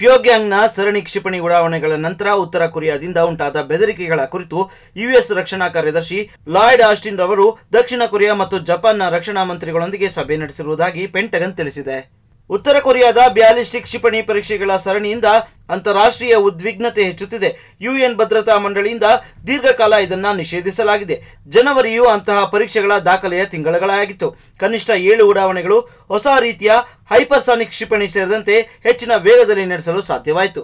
ಪ್ಯೋಗ್ಯಾಂಗ್ನ ಸರಣಿ ಕ್ಷಿಪಣಿ ಉಡಾವಣೆಗಳ ನಂತರ ಉತ್ತರ ಕೊರಿಯಾದಿಂದ ಉಂಟಾದ ಬೆದರಿಕೆಗಳ ಕುರಿತು ಯುಎಸ್ ರಕ್ಷಣಾ ಕಾರ್ಯದರ್ಶಿ ಲಾಯ್ಡ್ ಆಸ್ಟಿನ್ ರವರು ದಕ್ಷಿಣ ಕೊರಿಯಾ ಮತ್ತು ಜಪಾನ್ನ ರಕ್ಷಣಾ ಮಂತ್ರಿಗಳೊಂದಿಗೆ ಸಭೆ ನಡೆಸಿರುವುದಾಗಿ ಪೆಂಟಗನ್ ತಿಳಿಸಿದೆ ಉತ್ತರ ಕೊರಿಯಾದ ಬ್ಯಾಲಿಸ್ಟಿಕ್ ಕ್ಷಿಪಣಿ ಪರೀಕ್ಷೆಗಳ ಸರಣಿಯಿಂದ ಅಂತಾರಾಷ್ಟ್ರೀಯ ಉದ್ವಿಗ್ನತೆ ಹೆಚ್ಚುತ್ತಿದೆ ಯುಎನ್ ಭದ್ರತಾ ಮಂಡಳಿಯಿಂದ ದೀರ್ಘಕಾಲ ಇದನ್ನು ನಿಷೇಧಿಸಲಾಗಿದೆ ಜನವರಿಯು ಅಂತಹ ಪರೀಕ್ಷೆಗಳ ದಾಖಲೆಯ ತಿಂಗಳಾಗಿತ್ತು ಕನಿಷ್ಠ ಏಳು ಉಡಾವಣೆಗಳು ಹೊಸ ರೀತಿಯ ಹೈಪರ್ಸಾನಿಕ್ ಕ್ಷಿಪಣಿ ಸೇರಿದಂತೆ ಹೆಚ್ಚಿನ ವೇಗದಲ್ಲಿ ನಡೆಸಲು ಸಾಧ್ಯವಾಯಿತು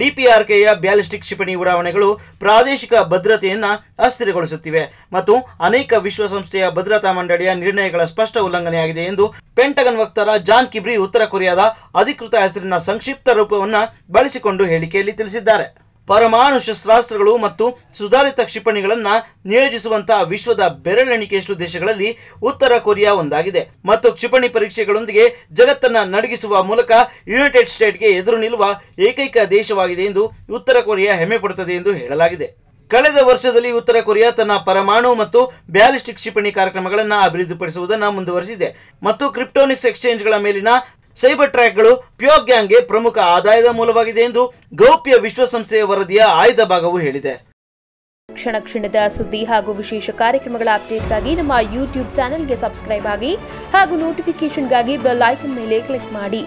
ಡಿಪಿಆರ್ಕೆಯ ಬ್ಯಾಲಿಸ್ಟಿಕ್ ಕ್ಷಿಪಣಿ ಉಡಾವಣೆಗಳು ಪ್ರಾದೇಶಿಕ ಭದ್ರತೆಯನ್ನು ಅಸ್ಥಿರಗೊಳಿಸುತ್ತಿವೆ ಮತ್ತು ಅನೇಕ ವಿಶ್ವಸಂಸ್ಥೆಯ ಭದ್ರತಾ ಮಂಡಳಿಯ ನಿರ್ಣಯಗಳ ಸ್ಪಷ್ಟ ಉಲ್ಲಂಘನೆಯಾಗಿದೆ ಎಂದು ಪೆಂಟಗನ್ ವಕ್ತಾರ ಜಾನ್ ಕಿಬ್ರಿ ಉತ್ತರ ಕೊರಿಯಾದ ಅಧಿಕೃತ ಹೆಸರಿನ ಸಂಕ್ಷಿಪ್ತ ರೂಪವನ್ನು ಬಳಸಿಕೊಂಡು ಹೇಳಿಕೆಯಲ್ಲಿ ತಿಳಿಸಿದ್ದಾರೆ ಪರಮಾಣು ಶಸ್ತ್ರಾಸ್ತ್ರಗಳು ಮತ್ತು ಸುಧಾರಿತ ಕ್ಷಿಪಣಿಗಳನ್ನು ನಿಯೋಜಿಸುವಂತಹ ವಿಶ್ವದ ಬೆರಳೆಣಿಕೆಯಷ್ಟು ದೇಶಗಳಲ್ಲಿ ಉತ್ತರ ಕೊರಿಯಾ ಒಂದಾಗಿದೆ ಮತ್ತು ಕ್ಷಿಪಣಿ ಪರೀಕ್ಷೆಗಳೊಂದಿಗೆ ಜಗತ್ತನ್ನು ನಡಗಿಸುವ ಮೂಲಕ ಯುನೈಟೆಡ್ ಸ್ಟೇಟ್ಗೆ ಎದುರು ನಿಲ್ಲುವ ಏಕೈಕ ದೇಶವಾಗಿದೆ ಎಂದು ಉತ್ತರ ಕೊರಿಯಾ ಹೆಮ್ಮೆ ಪಡುತ್ತದೆ ಎಂದು ಹೇಳಲಾಗಿದೆ ಕಳೆದ ವರ್ಷದಲ್ಲಿ ಉತ್ತರ ಕೊರಿಯಾ ತನ್ನ ಪರಮಾಣು ಮತ್ತು ಬ್ಯಾಲಿಸ್ಟಿಕ್ ಕ್ಷಿಪಣಿ ಕಾರ್ಯಕ್ರಮಗಳನ್ನು ಅಭಿವೃದ್ಧಿಪಡಿಸುವುದನ್ನು ಮುಂದುವರೆಸಿದೆ ಮತ್ತು ಕ್ರಿಪ್ಟೋನಿಕ್ಸ್ ಎಕ್ಸ್ಚೇಂಜ್ಗಳ ಮೇಲಿನ ಸೈಬರ್ ಟ್ರ್ಯಾಕ್ಗಳು ಪ್ಯೋ ಪ್ರಮುಖ ಆದಾಯದ ಮೂಲವಾಗಿದೆ ಎಂದು ಗೌಪ್ಯ ವಿಶ್ವಸಂಸ್ಥೆಯ ವರದಿಯ ಆಯ್ದ ಭಾಗವು ಹೇಳಿದೆ ಕ್ಷಣ ಕ್ಷಣದ ಸುದ್ದಿ ಹಾಗೂ ವಿಶೇಷ ಕಾರ್ಯಕ್ರಮಗಳ ಅಪ್ಡೇಟ್ಗಾಗಿ ನಮ್ಮ ಯೂಟ್ಯೂಬ್ ಚಾನೆಲ್ಗೆ ಸಬ್ಸ್ಕ್ರೈಬ್ ಆಗಿ ಹಾಗೂ ನೋಟಿಫಿಕೇಶನ್ಗಾಗಿ ಬೆಲ್ ಐಕನ್ ಮೇಲೆ ಕ್ಲಿಕ್ ಮಾಡಿ